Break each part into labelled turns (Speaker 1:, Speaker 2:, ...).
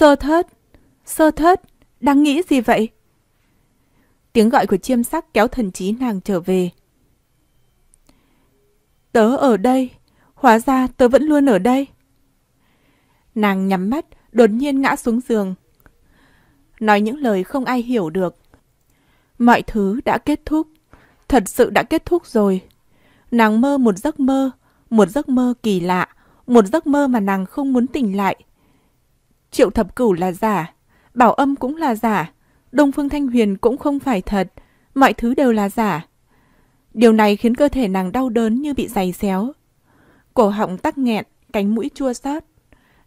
Speaker 1: Sơ thất, sơ thất, đang nghĩ gì vậy? Tiếng gọi của chiêm sắc kéo thần trí nàng trở về. Tớ ở đây, hóa ra tớ vẫn luôn ở đây. Nàng nhắm mắt, đột nhiên ngã xuống giường. Nói những lời không ai hiểu được. Mọi thứ đã kết thúc, thật sự đã kết thúc rồi. Nàng mơ một giấc mơ, một giấc mơ kỳ lạ, một giấc mơ mà nàng không muốn tỉnh lại, Triệu Thập Cửu là giả, Bảo Âm cũng là giả, Đông Phương Thanh Huyền cũng không phải thật, mọi thứ đều là giả. Điều này khiến cơ thể nàng đau đớn như bị giày xéo. Cổ họng tắc nghẹn, cánh mũi chua xót.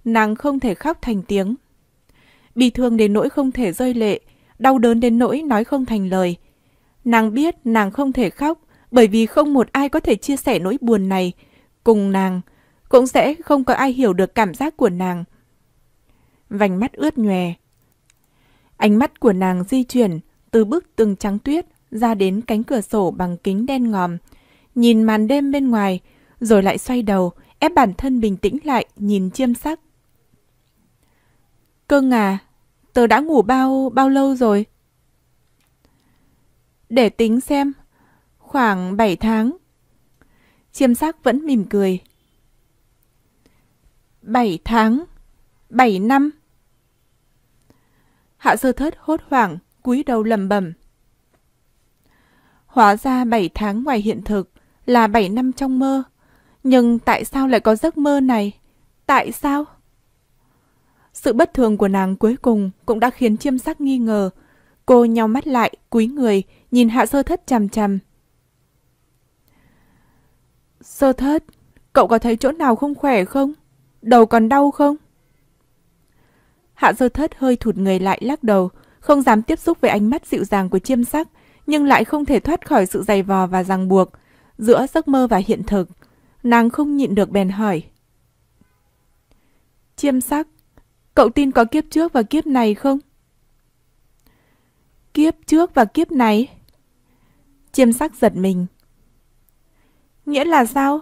Speaker 1: Nàng không thể khóc thành tiếng. Bị thương đến nỗi không thể rơi lệ, đau đớn đến nỗi nói không thành lời. Nàng biết nàng không thể khóc bởi vì không một ai có thể chia sẻ nỗi buồn này. Cùng nàng, cũng sẽ không có ai hiểu được cảm giác của nàng vành mắt ướt nhòe. Ánh mắt của nàng di chuyển từ bức tường trắng tuyết ra đến cánh cửa sổ bằng kính đen ngòm, nhìn màn đêm bên ngoài, rồi lại xoay đầu, ép bản thân bình tĩnh lại nhìn chiêm sắc. Cương ngà, tớ đã ngủ bao bao lâu rồi? Để tính xem, khoảng 7 tháng. Chiêm sắc vẫn mỉm cười. 7 tháng, 7 năm. Hạ sơ thất hốt hoảng, cúi đầu lầm bầm. Hóa ra 7 tháng ngoài hiện thực là 7 năm trong mơ. Nhưng tại sao lại có giấc mơ này? Tại sao? Sự bất thường của nàng cuối cùng cũng đã khiến chiêm sắc nghi ngờ. Cô nhau mắt lại, cúi người, nhìn hạ sơ thất chằm chằm. Sơ thất, cậu có thấy chỗ nào không khỏe không? Đầu còn đau không? Hạ Sơ Thất hơi thụt người lại lắc đầu, không dám tiếp xúc với ánh mắt dịu dàng của chiêm sắc, nhưng lại không thể thoát khỏi sự dày vò và ràng buộc giữa giấc mơ và hiện thực. Nàng không nhịn được bèn hỏi. Chiêm sắc, cậu tin có kiếp trước và kiếp này không? Kiếp trước và kiếp này? Chiêm sắc giật mình. Nghĩa là sao?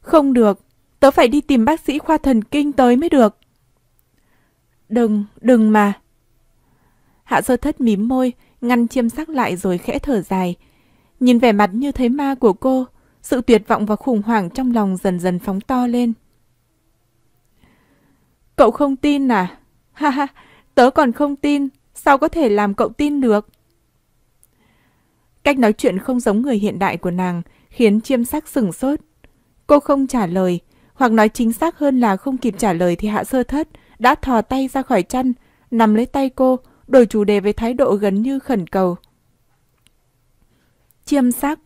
Speaker 1: Không được, tớ phải đi tìm bác sĩ khoa thần kinh tới mới được. Đừng, đừng mà. Hạ sơ thất mím môi, ngăn chiêm sắc lại rồi khẽ thở dài. Nhìn vẻ mặt như thấy ma của cô, sự tuyệt vọng và khủng hoảng trong lòng dần dần phóng to lên. Cậu không tin à? Ha ha, tớ còn không tin, sao có thể làm cậu tin được? Cách nói chuyện không giống người hiện đại của nàng khiến chiêm sắc sửng sốt. Cô không trả lời, hoặc nói chính xác hơn là không kịp trả lời thì hạ sơ thất, đã thò tay ra khỏi chăn, nằm lấy tay cô, đổi chủ đề với thái độ gần như khẩn cầu. Chiêm sắc,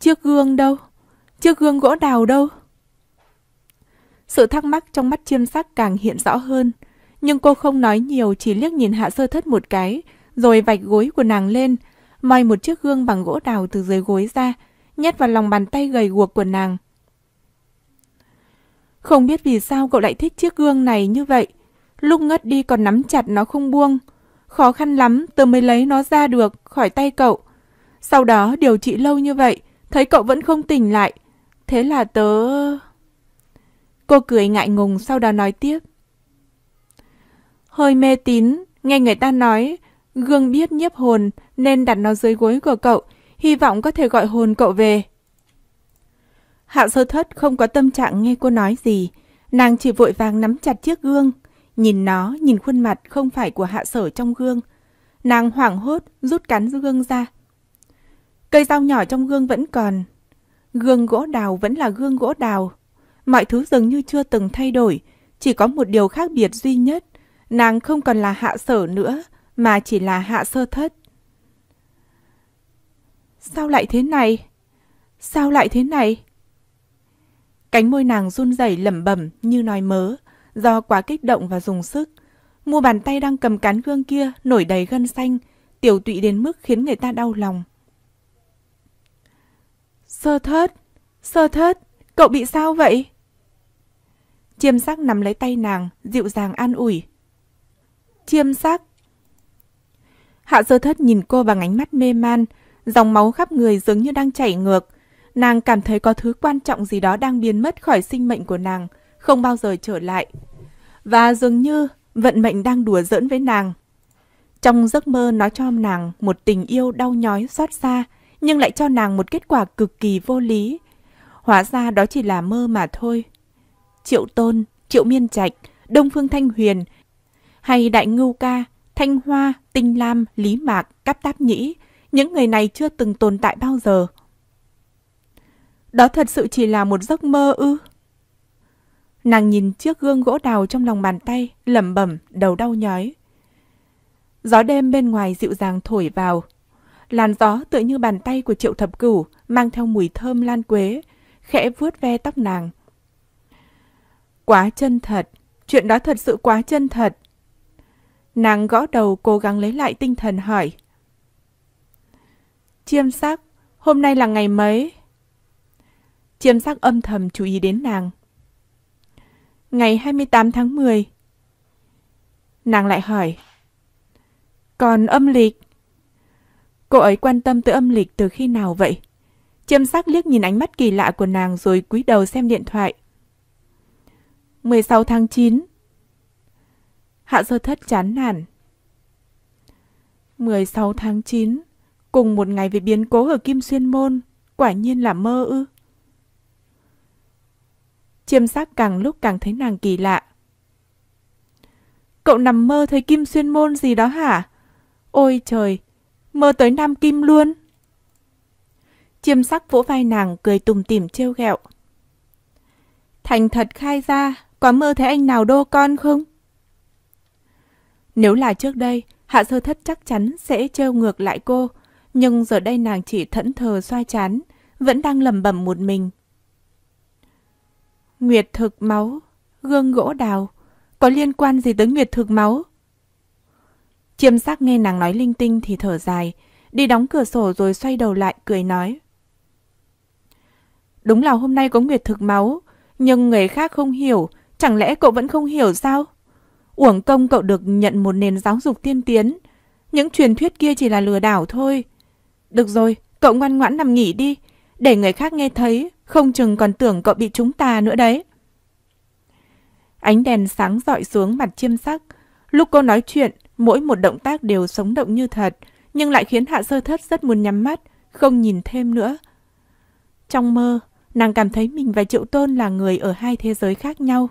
Speaker 1: chiếc gương đâu? Chiếc gương gỗ đào đâu? Sự thắc mắc trong mắt chiêm sắc càng hiện rõ hơn, nhưng cô không nói nhiều chỉ liếc nhìn hạ sơ thất một cái, rồi vạch gối của nàng lên, moi một chiếc gương bằng gỗ đào từ dưới gối ra, nhét vào lòng bàn tay gầy guộc của nàng. Không biết vì sao cậu lại thích chiếc gương này như vậy. Lúc ngất đi còn nắm chặt nó không buông. Khó khăn lắm tớ mới lấy nó ra được khỏi tay cậu. Sau đó điều trị lâu như vậy, thấy cậu vẫn không tỉnh lại. Thế là tớ... Cô cười ngại ngùng sau đó nói tiếp. Hơi mê tín, nghe người ta nói, gương biết nhiếp hồn nên đặt nó dưới gối của cậu, hy vọng có thể gọi hồn cậu về. Hạ sơ thất không có tâm trạng nghe cô nói gì, nàng chỉ vội vàng nắm chặt chiếc gương, Nhìn nó, nhìn khuôn mặt không phải của hạ sở trong gương. Nàng hoảng hốt, rút cắn gương ra. Cây dao nhỏ trong gương vẫn còn. Gương gỗ đào vẫn là gương gỗ đào. Mọi thứ dường như chưa từng thay đổi. Chỉ có một điều khác biệt duy nhất. Nàng không còn là hạ sở nữa, mà chỉ là hạ sơ thất. Sao lại thế này? Sao lại thế này? Cánh môi nàng run rẩy lẩm bẩm như nói mớ. Do quá kích động và dùng sức, mua bàn tay đang cầm cán gương kia nổi đầy gân xanh, tiểu tụy đến mức khiến người ta đau lòng. Sơ thất, sơ thất, cậu bị sao vậy? Chiêm sắc nắm lấy tay nàng, dịu dàng an ủi. Chiêm sắc. Hạ sơ thất nhìn cô bằng ánh mắt mê man, dòng máu khắp người dường như đang chảy ngược. Nàng cảm thấy có thứ quan trọng gì đó đang biến mất khỏi sinh mệnh của nàng không bao giờ trở lại. Và dường như vận mệnh đang đùa giỡn với nàng. Trong giấc mơ nó cho nàng một tình yêu đau nhói xót xa, nhưng lại cho nàng một kết quả cực kỳ vô lý. Hóa ra đó chỉ là mơ mà thôi. Triệu Tôn, Triệu Miên Trạch, Đông Phương Thanh Huyền, hay Đại Ngưu Ca, Thanh Hoa, Tinh Lam, Lý Mạc, Cáp Táp Nhĩ, những người này chưa từng tồn tại bao giờ. Đó thật sự chỉ là một giấc mơ ư? Nàng nhìn chiếc gương gỗ đào trong lòng bàn tay, lẩm bẩm, đầu đau nhói. Gió đêm bên ngoài dịu dàng thổi vào. Làn gió tựa như bàn tay của triệu thập cửu, mang theo mùi thơm lan quế, khẽ vuốt ve tóc nàng. Quá chân thật, chuyện đó thật sự quá chân thật. Nàng gõ đầu cố gắng lấy lại tinh thần hỏi. Chiêm sắc, hôm nay là ngày mấy? Chiêm sắc âm thầm chú ý đến nàng, ngày 28 tháng 10. Nàng lại hỏi, còn âm lịch? Cô ấy quan tâm tới âm lịch từ khi nào vậy? Chiêm sắc liếc nhìn ánh mắt kỳ lạ của nàng rồi cúi đầu xem điện thoại. 16 tháng 9 Hạ sơ thất chán nản. 16 tháng 9, cùng một ngày về biến cố ở Kim Xuyên Môn, quả nhiên là mơ ư. Chiêm sắc càng lúc càng thấy nàng kỳ lạ. Cậu nằm mơ thấy Kim Xuyên Môn gì đó hả? Ôi trời, mơ tới Nam Kim luôn. Chiêm sắc vỗ vai nàng cười tùm tìm trêu ghẹo. Thành thật khai ra, có mơ thấy anh nào đô con không? Nếu là trước đây, hạ sơ thất chắc chắn sẽ trêu ngược lại cô, nhưng giờ đây nàng chỉ thẫn thờ xoa chán, vẫn đang lầm bẩm một mình Nguyệt thực máu, gương gỗ đào, có liên quan gì tới nguyệt thực máu? Chiêm sắc nghe nàng nói linh tinh thì thở dài, đi đóng cửa sổ rồi xoay đầu lại cười nói. Đúng là hôm nay có nguyệt thực máu, nhưng người khác không hiểu, chẳng lẽ cậu vẫn không hiểu sao? Uổng công cậu được nhận một nền giáo dục tiên tiến, những truyền thuyết kia chỉ là lừa đảo thôi. Được rồi, cậu ngoan ngoãn nằm nghỉ đi, để người khác nghe thấy không chừng còn tưởng cậu bị chúng ta nữa đấy. Ánh đèn sáng dọi xuống mặt chiêm sắc. Lúc cô nói chuyện, mỗi một động tác đều sống động như thật, nhưng lại khiến hạ sơ thất rất muốn nhắm mắt, không nhìn thêm nữa. Trong mơ, nàng cảm thấy mình và Triệu Tôn là người ở hai thế giới khác nhau.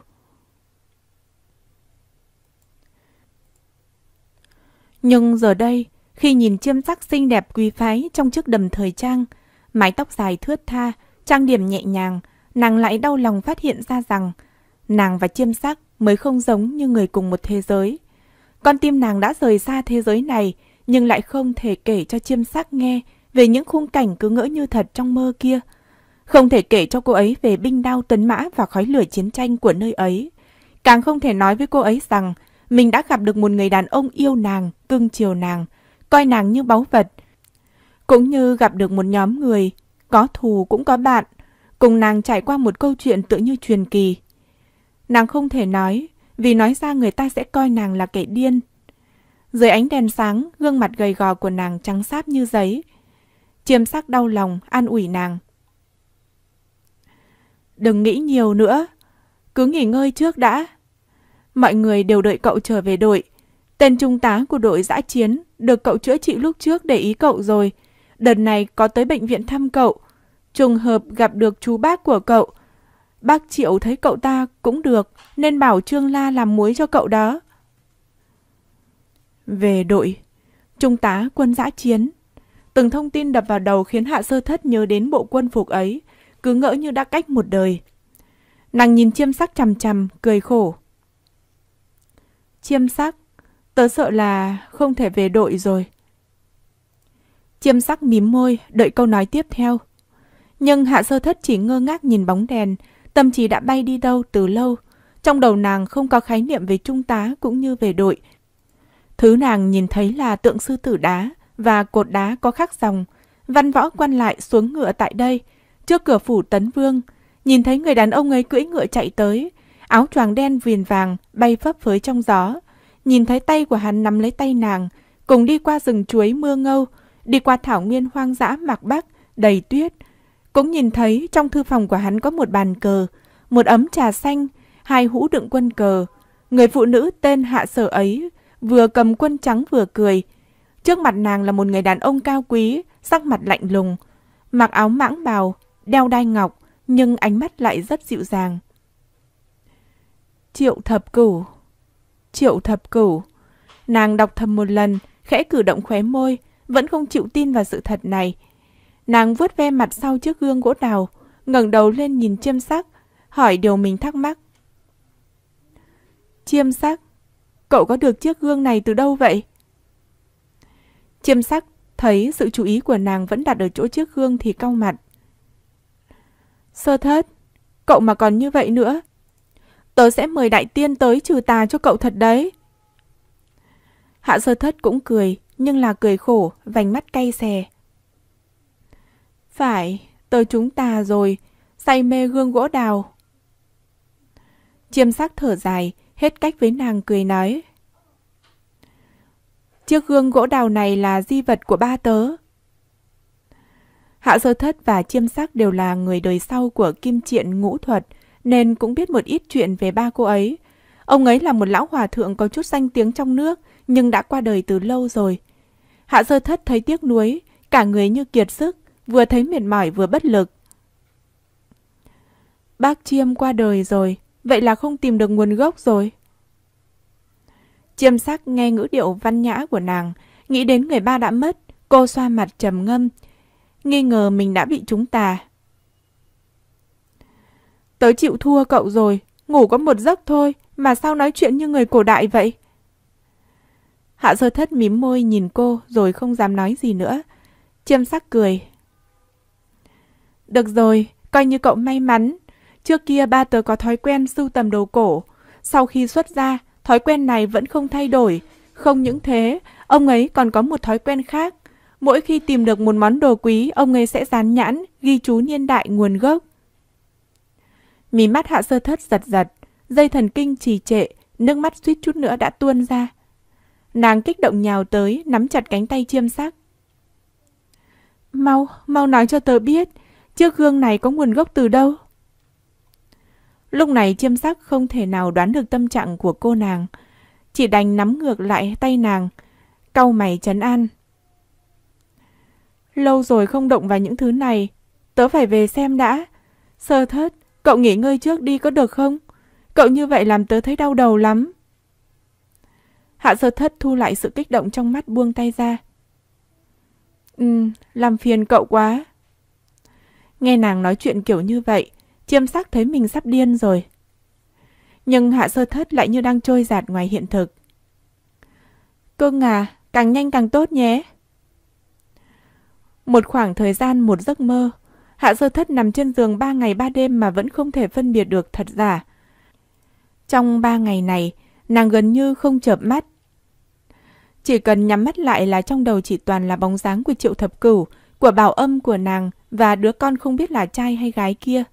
Speaker 1: Nhưng giờ đây, khi nhìn chiêm sắc xinh đẹp quý phái trong chiếc đầm thời trang, mái tóc dài thướt tha, Trang điểm nhẹ nhàng, nàng lại đau lòng phát hiện ra rằng nàng và chiêm sắc mới không giống như người cùng một thế giới. Con tim nàng đã rời xa thế giới này, nhưng lại không thể kể cho chiêm sắc nghe về những khung cảnh cứ ngỡ như thật trong mơ kia. Không thể kể cho cô ấy về binh đao tấn mã và khói lửa chiến tranh của nơi ấy. Càng không thể nói với cô ấy rằng mình đã gặp được một người đàn ông yêu nàng, cưng chiều nàng, coi nàng như báu vật. Cũng như gặp được một nhóm người có thù cũng có bạn, cùng nàng trải qua một câu chuyện tựa như truyền kỳ. Nàng không thể nói, vì nói ra người ta sẽ coi nàng là kẻ điên. Dưới ánh đèn sáng, gương mặt gầy gò của nàng trắng sáp như giấy. Chiêm sắc đau lòng, an ủi nàng. Đừng nghĩ nhiều nữa, cứ nghỉ ngơi trước đã. Mọi người đều đợi cậu trở về đội. Tên trung tá của đội giã chiến được cậu chữa trị lúc trước để ý cậu rồi, đợt này có tới bệnh viện thăm cậu. Trùng hợp gặp được chú bác của cậu. Bác Triệu thấy cậu ta cũng được, nên bảo Trương La làm muối cho cậu đó. Về đội, Trung tá quân giã chiến. Từng thông tin đập vào đầu khiến Hạ Sơ Thất nhớ đến bộ quân phục ấy, cứ ngỡ như đã cách một đời. Nàng nhìn chiêm sắc chằm chằm, cười khổ. Chiêm sắc, tớ sợ là không thể về đội rồi. Chiêm sắc mím môi, đợi câu nói tiếp theo. Nhưng hạ sơ thất chỉ ngơ ngác nhìn bóng đèn, tâm trí đã bay đi đâu từ lâu. Trong đầu nàng không có khái niệm về trung tá cũng như về đội. Thứ nàng nhìn thấy là tượng sư tử đá và cột đá có khắc dòng. Văn võ quan lại xuống ngựa tại đây, trước cửa phủ Tấn Vương. Nhìn thấy người đàn ông ấy cưỡi ngựa chạy tới, áo choàng đen viền vàng bay phấp phới trong gió. Nhìn thấy tay của hắn nắm lấy tay nàng, cùng đi qua rừng chuối mưa ngâu, đi qua thảo nguyên hoang dã mạc bắc, đầy tuyết. Cũng nhìn thấy trong thư phòng của hắn có một bàn cờ, một ấm trà xanh, hai hũ đựng quân cờ. Người phụ nữ tên Hạ Sở ấy vừa cầm quân trắng vừa cười. Trước mặt nàng là một người đàn ông cao quý, sắc mặt lạnh lùng, mặc áo mãng bào, đeo đai ngọc, nhưng ánh mắt lại rất dịu dàng. Triệu thập cửu Triệu thập cửu Nàng đọc thầm một lần, khẽ cử động khóe môi, vẫn không chịu tin vào sự thật này. Nàng vuốt ve mặt sau chiếc gương gỗ đào, ngẩng đầu lên nhìn chiêm sắc, hỏi điều mình thắc mắc. Chiêm sắc, cậu có được chiếc gương này từ đâu vậy? Chiêm sắc thấy sự chú ý của nàng vẫn đặt ở chỗ chiếc gương thì cau mặt. Sơ thất, cậu mà còn như vậy nữa, tớ sẽ mời đại tiên tới trừ tà cho cậu thật đấy. Hạ sơ thất cũng cười, nhưng là cười khổ, vành mắt cay xè. Phải, tới chúng ta rồi, say mê gương gỗ đào. Chiêm sắc thở dài, hết cách với nàng cười nói. Chiếc gương gỗ đào này là di vật của ba tớ. Hạ sơ thất và chiêm sắc đều là người đời sau của kim triện ngũ thuật, nên cũng biết một ít chuyện về ba cô ấy. Ông ấy là một lão hòa thượng có chút danh tiếng trong nước, nhưng đã qua đời từ lâu rồi. Hạ sơ thất thấy tiếc nuối, cả người như kiệt sức, vừa thấy mệt mỏi vừa bất lực. Bác Chiêm qua đời rồi, vậy là không tìm được nguồn gốc rồi. Chiêm sắc nghe ngữ điệu văn nhã của nàng, nghĩ đến người ba đã mất, cô xoa mặt trầm ngâm, nghi ngờ mình đã bị chúng tà. Tớ chịu thua cậu rồi, ngủ có một giấc thôi, mà sao nói chuyện như người cổ đại vậy? Hạ sơ thất mím môi nhìn cô rồi không dám nói gì nữa. châm sắc cười. Được rồi, coi như cậu may mắn. Trước kia ba tớ có thói quen sưu tầm đồ cổ. Sau khi xuất ra, thói quen này vẫn không thay đổi. Không những thế, ông ấy còn có một thói quen khác. Mỗi khi tìm được một món đồ quý, ông ấy sẽ dán nhãn, ghi chú niên đại nguồn gốc. Mí mắt hạ sơ thất giật giật, dây thần kinh trì trệ, nước mắt suýt chút nữa đã tuôn ra. Nàng kích động nhào tới, nắm chặt cánh tay chiêm sắc. Mau, mau nói cho tớ biết, chiếc gương này có nguồn gốc từ đâu? Lúc này chiêm sắc không thể nào đoán được tâm trạng của cô nàng. Chỉ đành nắm ngược lại tay nàng, cau mày chấn an. Lâu rồi không động vào những thứ này, tớ phải về xem đã. Sơ thất, cậu nghỉ ngơi trước đi có được không? Cậu như vậy làm tớ thấy đau đầu lắm. Hạ sơ thất thu lại sự kích động trong mắt buông tay ra. Ừ, làm phiền cậu quá. Nghe nàng nói chuyện kiểu như vậy, chiêm sắc thấy mình sắp điên rồi. Nhưng hạ sơ thất lại như đang trôi giạt ngoài hiện thực. Cưng à, càng nhanh càng tốt nhé. Một khoảng thời gian một giấc mơ, hạ sơ thất nằm trên giường ba ngày ba đêm mà vẫn không thể phân biệt được thật giả. Trong ba ngày này, nàng gần như không chợp mắt. Chỉ cần nhắm mắt lại là trong đầu chỉ toàn là bóng dáng của triệu thập cửu, của bảo âm của nàng và đứa con không biết là trai hay gái kia.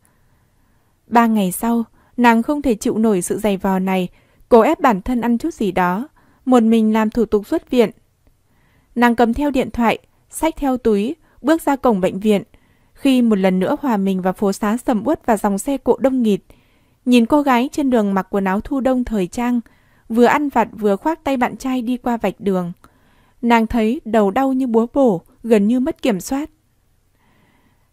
Speaker 1: Ba ngày sau, nàng không thể chịu nổi sự dày vò này, cố ép bản thân ăn chút gì đó, một mình làm thủ tục xuất viện. Nàng cầm theo điện thoại, sách theo túi, bước ra cổng bệnh viện. Khi một lần nữa hòa mình vào phố xá sầm uất và dòng xe cộ đông nghịt, nhìn cô gái trên đường mặc quần áo thu đông thời trang, vừa ăn vặt vừa khoác tay bạn trai đi qua vạch đường. Nàng thấy đầu đau như búa bổ, gần như mất kiểm soát.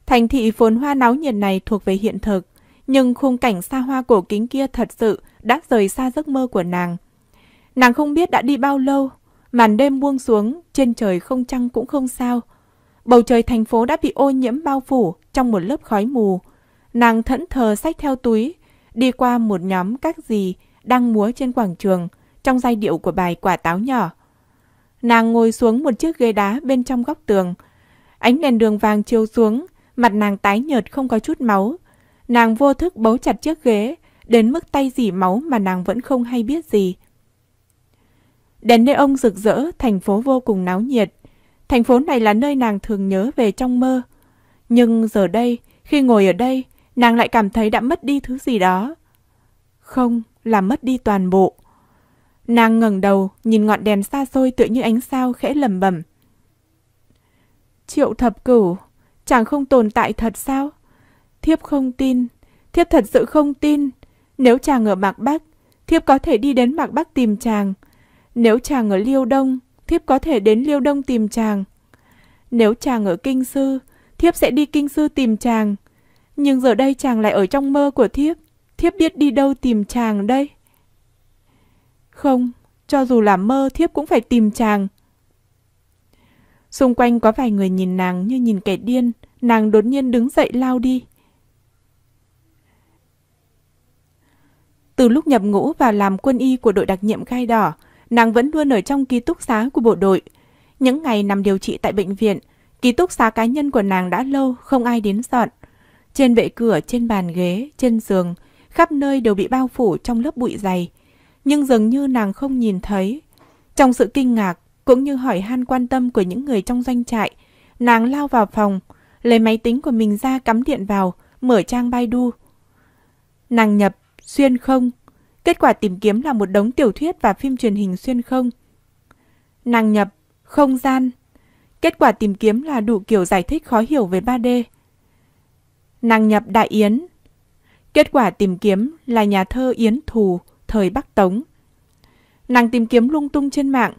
Speaker 1: Thành thị phồn hoa náo nhiệt này thuộc về hiện thực, nhưng khung cảnh xa hoa cổ kính kia thật sự đã rời xa giấc mơ của nàng. Nàng không biết đã đi bao lâu, màn đêm buông xuống, trên trời không trăng cũng không sao. Bầu trời thành phố đã bị ô nhiễm bao phủ trong một lớp khói mù. Nàng thẫn thờ sách theo túi, đi qua một nhóm các gì đang múa trên quảng trường trong giai điệu của bài quả táo nhỏ. Nàng ngồi xuống một chiếc ghế đá bên trong góc tường. Ánh đèn đường vàng chiếu xuống, mặt nàng tái nhợt không có chút máu. Nàng vô thức bấu chặt chiếc ghế, đến mức tay dỉ máu mà nàng vẫn không hay biết gì. Đèn nơi ông rực rỡ, thành phố vô cùng náo nhiệt. Thành phố này là nơi nàng thường nhớ về trong mơ. Nhưng giờ đây, khi ngồi ở đây, nàng lại cảm thấy đã mất đi thứ gì đó. Không, làm mất đi toàn bộ. Nàng ngẩng đầu, nhìn ngọn đèn xa xôi tựa như ánh sao khẽ lầm bẩm. Triệu thập cửu, chàng không tồn tại thật sao? Thiếp không tin, thiếp thật sự không tin. Nếu chàng ở Mạc Bắc, thiếp có thể đi đến Mạc Bắc tìm chàng. Nếu chàng ở Liêu Đông, thiếp có thể đến Liêu Đông tìm chàng. Nếu chàng ở Kinh Sư, thiếp sẽ đi Kinh Sư tìm chàng. Nhưng giờ đây chàng lại ở trong mơ của thiếp thiếp biết đi đâu tìm chàng đây? Không, cho dù là mơ thiếp cũng phải tìm chàng. Xung quanh có vài người nhìn nàng như nhìn kẻ điên, nàng đột nhiên đứng dậy lao đi. Từ lúc nhập ngũ và làm quân y của đội đặc nhiệm gai đỏ, nàng vẫn luôn ở trong ký túc xá của bộ đội. Những ngày nằm điều trị tại bệnh viện, ký túc xá cá nhân của nàng đã lâu không ai đến dọn. Trên bệ cửa, trên bàn ghế, trên giường, khắp nơi đều bị bao phủ trong lớp bụi dày. Nhưng dường như nàng không nhìn thấy. Trong sự kinh ngạc, cũng như hỏi han quan tâm của những người trong doanh trại, nàng lao vào phòng, lấy máy tính của mình ra cắm điện vào, mở trang Baidu. Nàng nhập xuyên không, kết quả tìm kiếm là một đống tiểu thuyết và phim truyền hình xuyên không. Nàng nhập không gian, kết quả tìm kiếm là đủ kiểu giải thích khó hiểu về 3D. Nàng nhập đại yến, Kết quả tìm kiếm là nhà thơ Yến Thù, thời Bắc Tống. Nàng tìm kiếm lung tung trên mạng.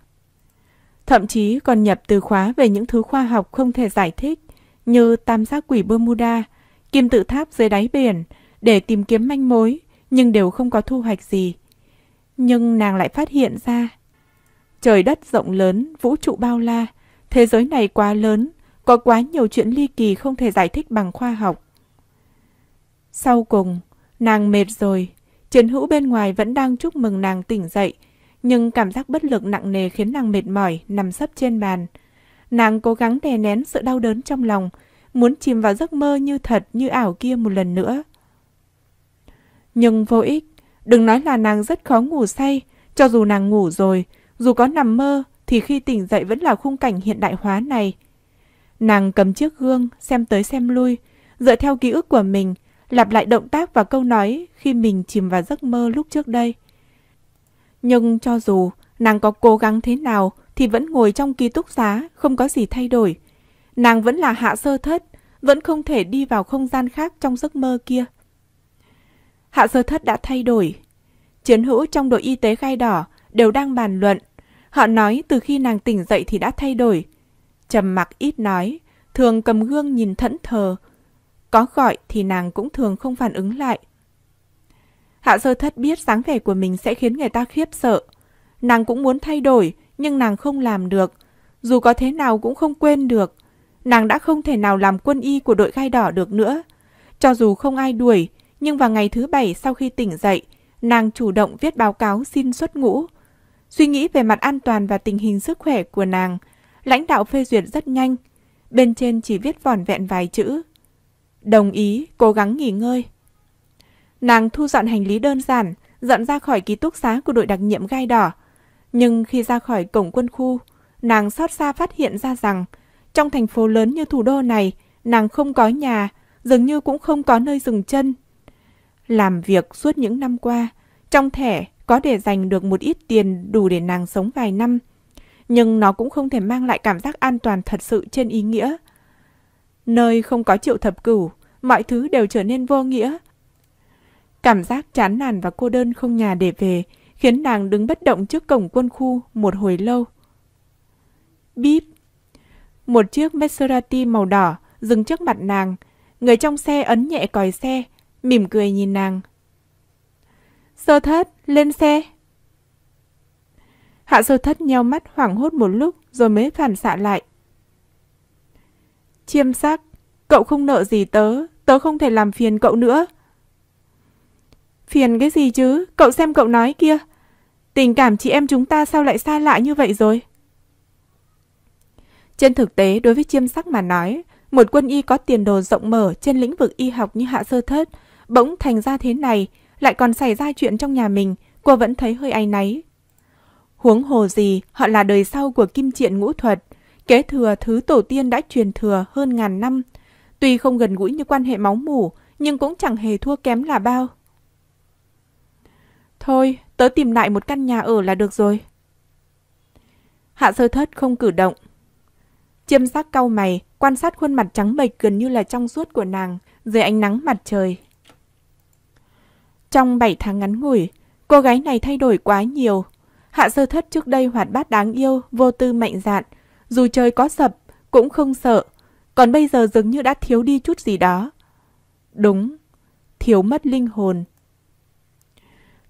Speaker 1: Thậm chí còn nhập từ khóa về những thứ khoa học không thể giải thích như tam giác quỷ Bermuda, kim tự tháp dưới đáy biển để tìm kiếm manh mối nhưng đều không có thu hoạch gì. Nhưng nàng lại phát hiện ra trời đất rộng lớn, vũ trụ bao la, thế giới này quá lớn, có quá nhiều chuyện ly kỳ không thể giải thích bằng khoa học. Sau cùng, nàng mệt rồi. Chiến hữu bên ngoài vẫn đang chúc mừng nàng tỉnh dậy, nhưng cảm giác bất lực nặng nề khiến nàng mệt mỏi, nằm sấp trên bàn. Nàng cố gắng đè nén sự đau đớn trong lòng, muốn chìm vào giấc mơ như thật như ảo kia một lần nữa. Nhưng vô ích, đừng nói là nàng rất khó ngủ say, cho dù nàng ngủ rồi, dù có nằm mơ thì khi tỉnh dậy vẫn là khung cảnh hiện đại hóa này. Nàng cầm chiếc gương, xem tới xem lui, dựa theo ký ức của mình, lặp lại động tác và câu nói khi mình chìm vào giấc mơ lúc trước đây. Nhưng cho dù nàng có cố gắng thế nào thì vẫn ngồi trong ký túc xá, không có gì thay đổi. Nàng vẫn là hạ sơ thất, vẫn không thể đi vào không gian khác trong giấc mơ kia. Hạ sơ thất đã thay đổi. Chiến hữu trong đội y tế gai đỏ đều đang bàn luận. Họ nói từ khi nàng tỉnh dậy thì đã thay đổi. Trầm mặc ít nói, thường cầm gương nhìn thẫn thờ có gọi thì nàng cũng thường không phản ứng lại. Hạ sơ thất biết dáng vẻ của mình sẽ khiến người ta khiếp sợ. Nàng cũng muốn thay đổi, nhưng nàng không làm được. Dù có thế nào cũng không quên được. Nàng đã không thể nào làm quân y của đội gai đỏ được nữa. Cho dù không ai đuổi, nhưng vào ngày thứ bảy sau khi tỉnh dậy, nàng chủ động viết báo cáo xin xuất ngũ. Suy nghĩ về mặt an toàn và tình hình sức khỏe của nàng, lãnh đạo phê duyệt rất nhanh. Bên trên chỉ viết vòn vẹn vài chữ. Đồng ý, cố gắng nghỉ ngơi. Nàng thu dọn hành lý đơn giản, dọn ra khỏi ký túc xá của đội đặc nhiệm gai đỏ. Nhưng khi ra khỏi cổng quân khu, nàng xót xa phát hiện ra rằng trong thành phố lớn như thủ đô này, nàng không có nhà, dường như cũng không có nơi dừng chân. Làm việc suốt những năm qua, trong thẻ có để dành được một ít tiền đủ để nàng sống vài năm, nhưng nó cũng không thể mang lại cảm giác an toàn thật sự trên ý nghĩa. Nơi không có triệu thập cửu, mọi thứ đều trở nên vô nghĩa. Cảm giác chán nản và cô đơn không nhà để về khiến nàng đứng bất động trước cổng quân khu một hồi lâu. Bíp! Một chiếc Maserati màu đỏ dừng trước mặt nàng. Người trong xe ấn nhẹ còi xe, mỉm cười nhìn nàng. Sơ thất, lên xe! Hạ sơ thất nheo mắt hoảng hốt một lúc rồi mới phản xạ lại. Chiêm sắc, cậu không nợ gì tớ, tớ không thể làm phiền cậu nữa. Phiền cái gì chứ, cậu xem cậu nói kia. Tình cảm chị em chúng ta sao lại xa lạ như vậy rồi? Trên thực tế, đối với chiêm sắc mà nói, một quân y có tiền đồ rộng mở trên lĩnh vực y học như hạ sơ thất, bỗng thành ra thế này, lại còn xảy ra chuyện trong nhà mình, cô vẫn thấy hơi ai náy. Huống hồ gì, họ là đời sau của kim triện ngũ thuật, kế thừa thứ tổ tiên đã truyền thừa hơn ngàn năm. Tuy không gần gũi như quan hệ máu mủ, nhưng cũng chẳng hề thua kém là bao. Thôi, tớ tìm lại một căn nhà ở là được rồi. Hạ sơ thất không cử động. Chiêm sắc cau mày, quan sát khuôn mặt trắng bệch gần như là trong suốt của nàng, dưới ánh nắng mặt trời. Trong 7 tháng ngắn ngủi, cô gái này thay đổi quá nhiều. Hạ sơ thất trước đây hoạt bát đáng yêu, vô tư mạnh dạn, dù trời có sập, cũng không sợ, còn bây giờ dường như đã thiếu đi chút gì đó. Đúng, thiếu mất linh hồn.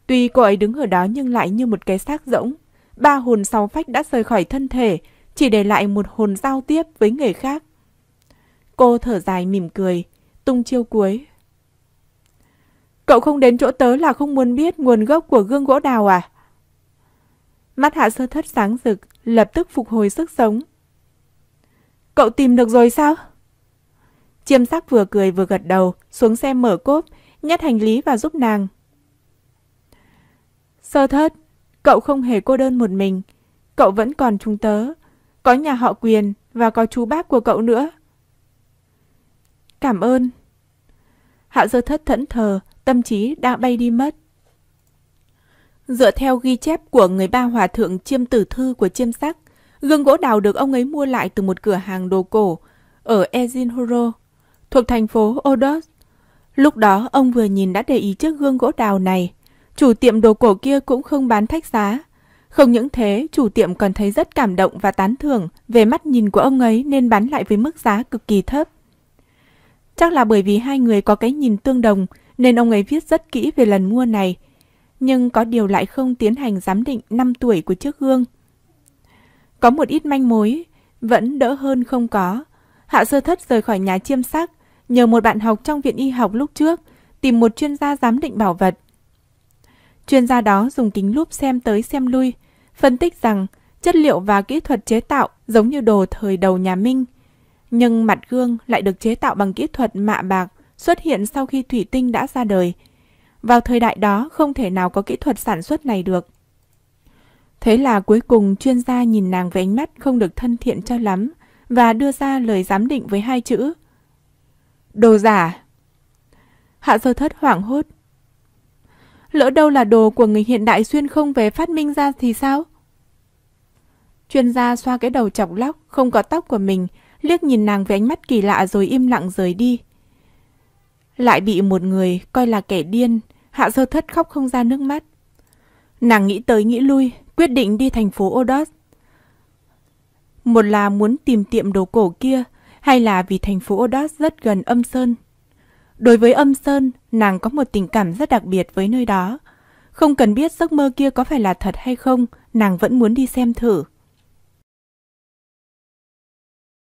Speaker 1: Tuy cô ấy đứng ở đó nhưng lại như một cái xác rỗng, ba hồn sáu phách đã rời khỏi thân thể, chỉ để lại một hồn giao tiếp với người khác. Cô thở dài mỉm cười, tung chiêu cuối. Cậu không đến chỗ tớ là không muốn biết nguồn gốc của gương gỗ đào à? Mắt hạ sơ thất sáng rực, lập tức phục hồi sức sống. Cậu tìm được rồi sao? Chiêm sắc vừa cười vừa gật đầu, xuống xe mở cốp, nhét hành lý và giúp nàng. Sơ thất, cậu không hề cô đơn một mình. Cậu vẫn còn chúng tớ. Có nhà họ quyền và có chú bác của cậu nữa. Cảm ơn. Hạ sơ thất thẫn thờ, tâm trí đã bay đi mất. Dựa theo ghi chép của người ba hòa thượng Chiêm Tử Thư của Chiêm Sắc, gương gỗ đào được ông ấy mua lại từ một cửa hàng đồ cổ ở Ejinhoro, thuộc thành phố Odos. Lúc đó ông vừa nhìn đã để ý chiếc gương gỗ đào này. Chủ tiệm đồ cổ kia cũng không bán thách giá. Không những thế, chủ tiệm còn thấy rất cảm động và tán thưởng về mắt nhìn của ông ấy nên bán lại với mức giá cực kỳ thấp. Chắc là bởi vì hai người có cái nhìn tương đồng nên ông ấy viết rất kỹ về lần mua này – nhưng có điều lại không tiến hành giám định năm tuổi của chiếc gương. Có một ít manh mối, vẫn đỡ hơn không có. Hạ sơ thất rời khỏi nhà chiêm sắc, nhờ một bạn học trong viện y học lúc trước, tìm một chuyên gia giám định bảo vật. Chuyên gia đó dùng kính lúp xem tới xem lui, phân tích rằng chất liệu và kỹ thuật chế tạo giống như đồ thời đầu nhà Minh. Nhưng mặt gương lại được chế tạo bằng kỹ thuật mạ bạc, xuất hiện sau khi thủy tinh đã ra đời – vào thời đại đó không thể nào có kỹ thuật sản xuất này được. Thế là cuối cùng chuyên gia nhìn nàng với ánh mắt không được thân thiện cho lắm và đưa ra lời giám định với hai chữ. Đồ giả. Hạ sơ thất hoảng hốt. Lỡ đâu là đồ của người hiện đại xuyên không về phát minh ra thì sao? Chuyên gia xoa cái đầu chọc lóc, không có tóc của mình, liếc nhìn nàng với ánh mắt kỳ lạ rồi im lặng rời đi lại bị một người coi là kẻ điên, hạ sơ thất khóc không ra nước mắt. Nàng nghĩ tới nghĩ lui, quyết định đi thành phố Odos. Một là muốn tìm tiệm đồ cổ kia, hay là vì thành phố Odos rất gần âm sơn. Đối với âm sơn, nàng có một tình cảm rất đặc biệt với nơi đó. Không cần biết giấc mơ kia có phải là thật hay không, nàng vẫn muốn đi xem thử.